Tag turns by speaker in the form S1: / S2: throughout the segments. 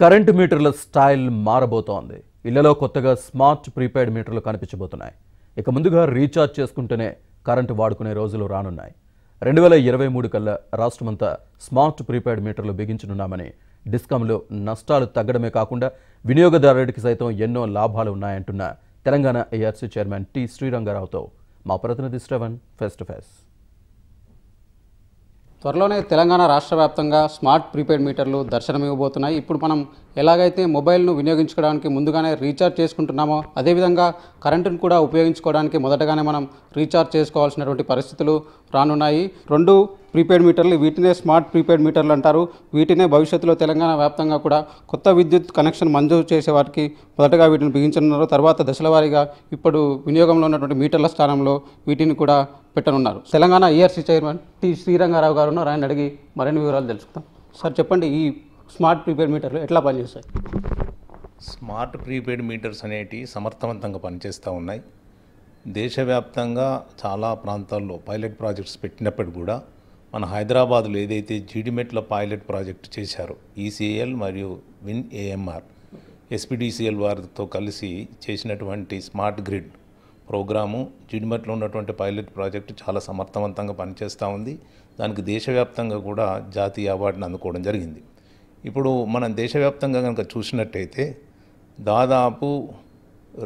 S1: current మీటర్ల style మారబోతోంది ఇళ్లలో కొత్తగా స్మార్ట్ ప్రీపెయిడ్ మీటర్లు కనిపించబోతున్నాయి ఇక ముందుగా రీఛార్జ్ చేసుకుంటేనే కరెంటు వాడుకునే రోజులు రానున్నాయి రెండు వేల ఇరవై మూడు కల్లా రాష్ట్రమంతా స్మార్ట్ ప్రీపెయిడ్ మీటర్లు బిగించనున్నామని డిస్కంలో నష్టాలు తగ్గడమే కాకుండా వినియోగదారుడికి సైతం ఎన్నో లాభాలు ఉన్నాయంటున్న తెలంగాణ ఏఆర్సీ చైర్మన్ టి శ్రీరంగారావుతో మా ప్రతినిధి శ్రవణ్ ఫేస్ టు ఫేస్ త్వరలోనే తెలంగాణ రాష్ట్ర వ్యాప్తంగా స్మార్ట్ ప్రీపెయిడ్ మీటర్లు దర్శనం ఇవ్వబోతున్నాయి ఇప్పుడు మనం ఎలాగైతే మొబైల్ను వినియోగించుకోవడానికి ముందుగానే రీఛార్జ్ చేసుకుంటున్నామో అదేవిధంగా కరెంటును కూడా ఉపయోగించుకోవడానికి మొదటగానే మనం రీఛార్జ్ చేసుకోవాల్సినటువంటి పరిస్థితులు రానున్నాయి రెండు ప్రీపెయిడ్ మీటర్లు వీటినే స్మార్ట్ ప్రీపెయిడ్ మీటర్లు అంటారు వీటినే భవిష్యత్తులో తెలంగాణ వ్యాప్తంగా కూడా కొత్త విద్యుత్ కనెక్షన్ మంజూరు చేసే వారికి మొదటగా వీటిని బిగించనున్నారు తర్వాత దశలవారీగా ఇప్పుడు వినియోగంలో ఉన్నటువంటి మీటర్ల స్థానంలో వీటిని కూడా పెట్టనున్నారు Telangana ERC e chairman T Srirangarao గారు ఉన్నారు ఆయన అడిగి మరిన్ని వివరాలు తెలుసుకుందాం సార్ చెప్పండి ఈ స్మార్ట్ ప్రీపెయిడ్ మీటర్లు ఎట్లా పనిచేస్తాయి
S2: స్మార్ట్ ప్రీపెయిడ్ మీటర్స్ అనేవి సమర్థవంతంగా పనిచేస్తూ ఉన్నాయి దేశవ్యాప్తంగా చాలా ప్రాంతాల్లో పైలట్ ప్రాజెక్ట్స్ పెట్టినప్పుడు కూడా మన హైదరాబాద్లో ఏదైతే జీడిమెట్లో పైలట్ ప్రాజెక్ట్ చేశారో ఈసీఎల్ మరియు విన్ ఏఎంఆర్ ఎస్పీడీసీఎల్ వారితో కలిసి చేసినటువంటి స్మార్ట్ గ్రిడ్ ప్రోగ్రాము జీడిమెట్లో ఉన్నటువంటి పైలట్ ప్రాజెక్టు చాలా సమర్థవంతంగా పనిచేస్తూ ఉంది దానికి దేశవ్యాప్తంగా కూడా జాతీయ అవార్డును అందుకోవడం జరిగింది ఇప్పుడు మనం దేశవ్యాప్తంగా కనుక చూసినట్టయితే దాదాపు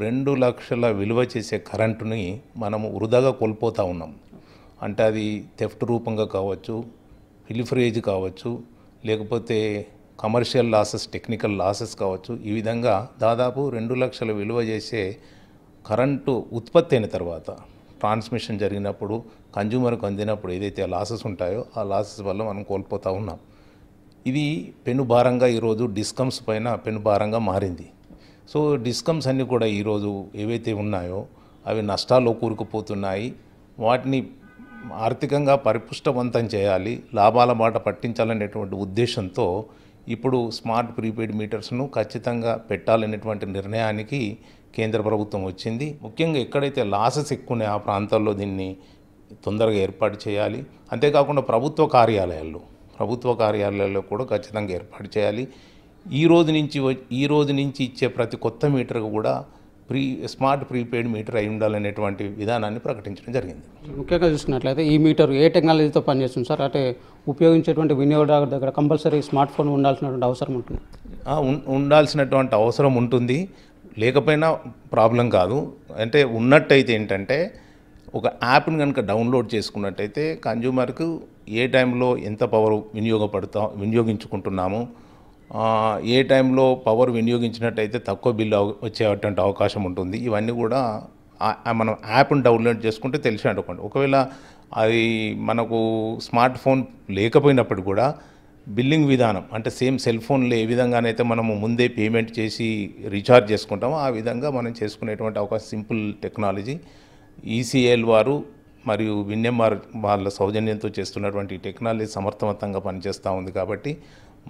S2: రెండు లక్షల విలువ చేసే కరెంటుని మనం వృధాగా కోల్పోతూ ఉన్నాం అంటే అది థెఫ్ట్ రూపంగా కావచ్చు ఫిలిఫ్రేజ్ కావచ్చు లేకపోతే కమర్షియల్ లాసెస్ టెక్నికల్ లాసెస్ కావచ్చు ఈ విధంగా దాదాపు రెండు లక్షల విలువ చేసే కరెంటు ఉత్పత్తి అయిన తర్వాత ట్రాన్స్మిషన్ జరిగినప్పుడు కన్జ్యూమర్కు అందినప్పుడు ఏదైతే లాసెస్ ఉంటాయో ఆ లాసెస్ వల్ల మనం కోల్పోతూ ఉన్నాం ఇది పెనుభారంగా ఈరోజు డిస్కమ్స్ పైన పెనుభారంగా మారింది సో డిస్కమ్స్ అన్నీ కూడా ఈరోజు ఏవైతే ఉన్నాయో అవి నష్టాల్లో కూరుకుపోతున్నాయి వాటిని ఆర్థికంగా పరిపుష్టవంతం చేయాలి లాభాల బాట పట్టించాలనేటువంటి ఉద్దేశంతో ఇప్పుడు స్మార్ట్ ప్రీపెయిడ్ మీటర్స్ను ఖచ్చితంగా పెట్టాలనేటువంటి నిర్ణయానికి కేంద్ర ప్రభుత్వం వచ్చింది ముఖ్యంగా ఎక్కడైతే లాసెస్ ఎక్కువనే ఆ ప్రాంతాల్లో దీన్ని తొందరగా ఏర్పాటు చేయాలి అంతేకాకుండా ప్రభుత్వ కార్యాలయాల్లో ప్రభుత్వ కార్యాలయాల్లో కూడా ఖచ్చితంగా ఏర్పాటు చేయాలి ఈ రోజు నుంచి ఈ రోజు నుంచి ఇచ్చే ప్రతి కొత్త మీటర్కు కూడా ప్రీ స్మార్ట్ ప్రీపెయిడ్ మీటర్ అయి ఉండాలనేటువంటి విధానాన్ని ప్రకటించడం జరిగింది
S1: ముఖ్యంగా చూసుకున్నట్లయితే ఈ మీటర్ ఏ టెక్నాలజీతో పనిచేస్తుంది సార్ అంటే ఉపయోగించేటువంటి వినియోగదారు దగ్గర కంపల్సరీ స్మార్ట్ ఫోన్ ఉండాల్సినటువంటి
S2: అవసరం ఉంటుంది ఉండాల్సినటువంటి అవసరం ఉంటుంది లేకపోయినా ప్రాబ్లం కాదు అంటే ఉన్నట్టయితే ఏంటంటే ఒక యాప్ని కనుక డౌన్లోడ్ చేసుకున్నట్టయితే కన్జ్యూమర్కు ఏ టైంలో ఎంత పవర్ వినియోగపడతా వినియోగించుకుంటున్నాము ఏ టైంలో పవర్ వినియోగించినట్టయితే తక్కువ బిల్లు వచ్చేటువంటి అవకాశం ఉంటుంది ఇవన్నీ కూడా మనం యాప్ని డౌన్లోడ్ చేసుకుంటే తెలిసి అనుకోండి ఒకవేళ అది మనకు స్మార్ట్ ఫోన్ లేకపోయినప్పుడు కూడా బిల్లింగ్ విధానం అంటే సేమ్ సెల్ ఫోన్లో ఏ విధంగానైతే మనము ముందే పేమెంట్ చేసి రీఛార్జ్ చేసుకుంటామో ఆ విధంగా మనం చేసుకునేటువంటి అవకాశం సింపుల్ టెక్నాలజీ ఈసీఎల్ వారు మరియు విన్నెంఆర్ వాళ్ళ సౌజన్యంతో చేస్తున్నటువంటి టెక్నాలజీ సమర్థవంతంగా పనిచేస్తూ ఉంది కాబట్టి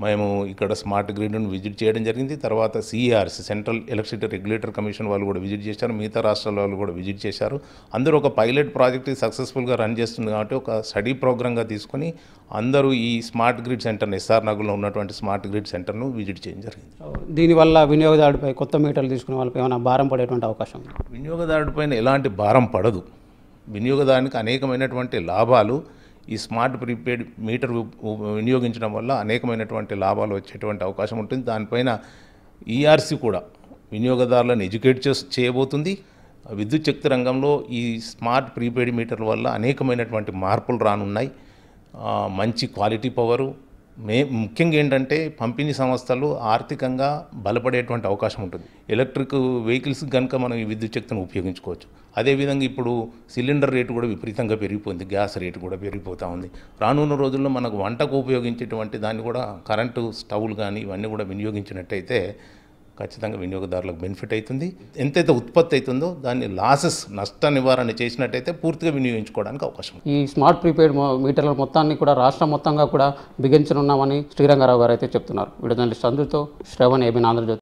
S2: మేము ఇక్కడ స్మార్ట్ గ్రిడ్ను విజిట్ చేయడం జరిగింది తర్వాత CERC central electricity regulator commission వాళ్ళు కూడా విజిట్ చేశారు మిగతా రాష్ట్రాల వాళ్ళు కూడా విజిట్ చేశారు అందరూ ఒక పైలట్ ప్రాజెక్ట్ సక్సెస్ఫుల్గా రన్ చేస్తుంది కాబట్టి ఒక స్టడీ ప్రోగ్రామ్గా తీసుకొని అందరూ ఈ స్మార్ట్ గ్రిడ్ సెంటర్ని ఎస్ఆర్ నగర్లో ఉన్నటువంటి స్మార్ట్ గ్రిడ్ సెంటర్ను విజిట్ చేయడం
S1: జరిగింది దీనివల్ల వినియోగదారుడిపై కొత్త మీటర్లు తీసుకునే వాళ్ళపై ఏమైనా భారం పడేటువంటి అవకాశం
S2: వినియోగదారుడిపైన ఎలాంటి భారం పడదు వినియోగదారునికి అనేకమైనటువంటి లాభాలు ఈ స్మార్ట్ ప్రీపెయిడ్ మీటర్ వినియోగించడం వల్ల అనేకమైనటువంటి లాభాలు వచ్చేటువంటి అవకాశం ఉంటుంది దానిపైన ఈఆర్సీ e కూడా వినియోగదారులను ఎడ్యుకేట్ చేసి చేయబోతుంది విద్యుత్ శక్తి రంగంలో ఈ స్మార్ట్ ప్రీపెయిడ్ మీటర్ల వల్ల అనేకమైనటువంటి మార్పులు రానున్నాయి మంచి క్వాలిటీ పవరు మే ముఖ్యంగా ఏంటంటే పంపిణీ సంస్థలు ఆర్థికంగా బలపడేటువంటి అవకాశం ఉంటుంది ఎలక్ట్రిక్ వెహికల్స్ కనుక మనం ఈ విద్యుత్ శక్తిని ఉపయోగించుకోవచ్చు అదేవిధంగా ఇప్పుడు సిలిండర్ రేటు కూడా విపరీతంగా పెరిగిపోయింది గ్యాస్ రేటు కూడా పెరిగిపోతూ ఉంది రానున్న రోజుల్లో మనకు వంటకు ఉపయోగించేటువంటి దాన్ని కూడా కరెంటు స్టవ్లు కానీ ఇవన్నీ కూడా వినియోగించినట్టయితే ఖచ్చితంగా వినియోగదారులకు బెనిఫిట్ అవుతుంది ఎంతైతే ఉత్పత్తి అవుతుందో దాన్ని లాసెస్ నష్ట నివారణ చేసినట్టయితే పూర్తిగా వినియోగించుకోవడానికి అవకాశం
S1: ఈ స్మార్ట్ ప్రీపెయిడ్ మీటర్ల మొత్తాన్ని కూడా రాష్ట్రం మొత్తంగా కూడా బిగించనున్నామని శ్రీరంగారావు గారు అయితే చెప్తున్నారు వీడియో చంద్రుతో శ్రవణ్ ఏబిన్ ఆంధ్రజ్యోతి